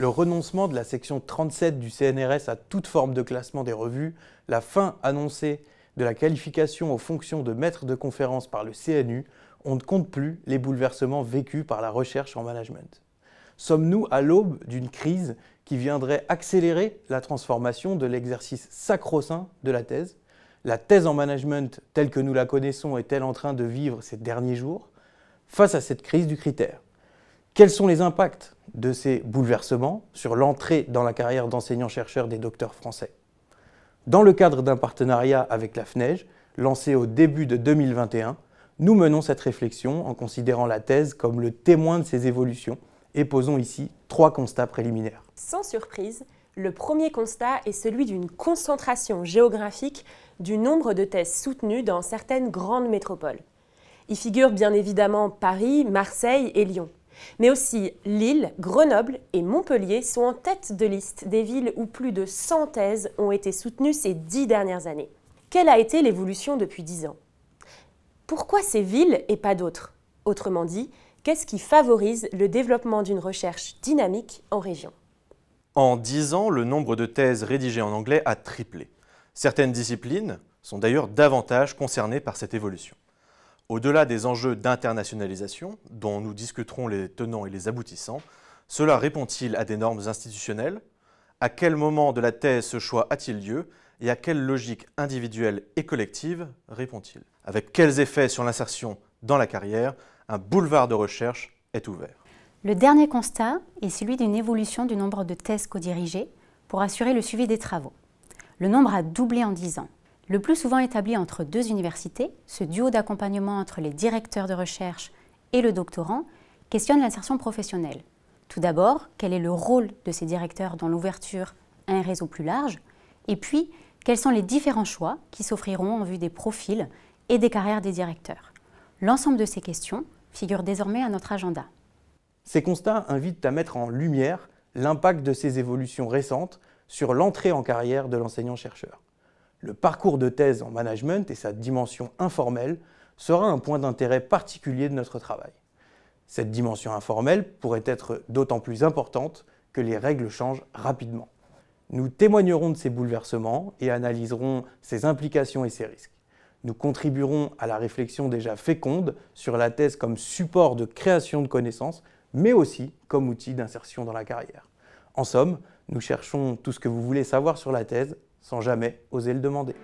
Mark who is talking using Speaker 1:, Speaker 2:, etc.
Speaker 1: le renoncement de la section 37 du CNRS à toute forme de classement des revues, la fin annoncée de la qualification aux fonctions de maître de conférence par le CNU, on ne compte plus les bouleversements vécus par la recherche en management. Sommes-nous à l'aube d'une crise qui viendrait accélérer la transformation de l'exercice sacro-saint de la thèse La thèse en management telle que nous la connaissons est-elle en train de vivre ces derniers jours Face à cette crise du critère, quels sont les impacts de ces bouleversements sur l'entrée dans la carrière d'enseignant-chercheur des docteurs français Dans le cadre d'un partenariat avec la FNEJ, lancé au début de 2021, nous menons cette réflexion en considérant la thèse comme le témoin de ces évolutions et posons ici trois constats préliminaires.
Speaker 2: Sans surprise, le premier constat est celui d'une concentration géographique du nombre de thèses soutenues dans certaines grandes métropoles. Il figurent bien évidemment Paris, Marseille et Lyon. Mais aussi Lille, Grenoble et Montpellier sont en tête de liste des villes où plus de 100 thèses ont été soutenues ces dix dernières années. Quelle a été l'évolution depuis dix ans Pourquoi ces villes et pas d'autres Autrement dit, qu'est-ce qui favorise le développement d'une recherche dynamique en région
Speaker 3: En dix ans, le nombre de thèses rédigées en anglais a triplé. Certaines disciplines sont d'ailleurs davantage concernées par cette évolution. Au-delà des enjeux d'internationalisation, dont nous discuterons les tenants et les aboutissants, cela répond-il à des normes institutionnelles À quel moment de la thèse ce choix a-t-il lieu Et à quelle logique individuelle et collective répond-il Avec quels effets sur l'insertion dans la carrière Un boulevard de recherche est ouvert.
Speaker 4: Le dernier constat est celui d'une évolution du nombre de thèses co pour assurer le suivi des travaux. Le nombre a doublé en 10 ans le plus souvent établi entre deux universités, ce duo d'accompagnement entre les directeurs de recherche et le doctorant questionne l'insertion professionnelle. Tout d'abord, quel est le rôle de ces directeurs dans l'ouverture à un réseau plus large Et puis, quels sont les différents choix qui s'offriront en vue des profils et des carrières des directeurs L'ensemble de ces questions figure désormais à notre agenda.
Speaker 1: Ces constats invitent à mettre en lumière l'impact de ces évolutions récentes sur l'entrée en carrière de l'enseignant-chercheur. Le parcours de thèse en management et sa dimension informelle sera un point d'intérêt particulier de notre travail. Cette dimension informelle pourrait être d'autant plus importante que les règles changent rapidement. Nous témoignerons de ces bouleversements et analyserons ses implications et ses risques. Nous contribuerons à la réflexion déjà féconde sur la thèse comme support de création de connaissances, mais aussi comme outil d'insertion dans la carrière. En somme, nous cherchons tout ce que vous voulez savoir sur la thèse sans jamais oser le demander.